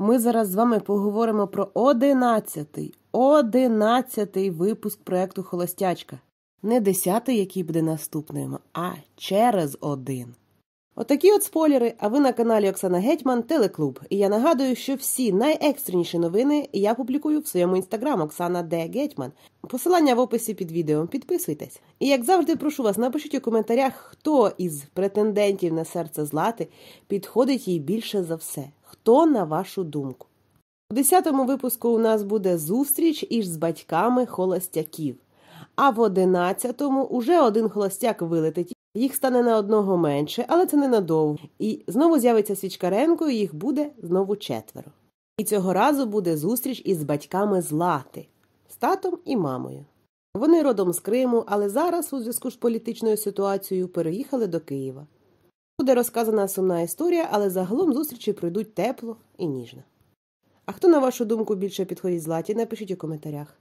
Ми зараз з вами поговоримо про одинадцятий, одинадцятий випуск проекту Холостячка. Не десятий, який буде наступним, а через один. Отакі от спойлери. А ви на каналі Оксана Гетьман, Телеклуб. І я нагадую, що всі найекстреніші новини я публікую в своєму інстаграм Оксана Д. Гетьман. Посилання в описі під відео. Підписуйтесь. І як завжди, прошу вас, напишіть у коментарях, хто із претендентів на серце злати підходить їй більше за все. Хто на вашу думку? У 10-му випуску у нас буде зустріч із з батьками холостяків. А в 11-му уже один холостяк вилетить. Їх стане на одного менше, але це ненадовго. І знову з'явиться Свічкаренко, і їх буде знову четверо. І цього разу буде зустріч із батьками Злати, з татом і мамою. Вони родом з Криму, але зараз, у зв'язку з політичною ситуацією, переїхали до Києва. Буде розказана сумна історія, але загалом зустрічі пройдуть тепло і ніжно. А хто, на вашу думку, більше підходить златі, напишіть у коментарях.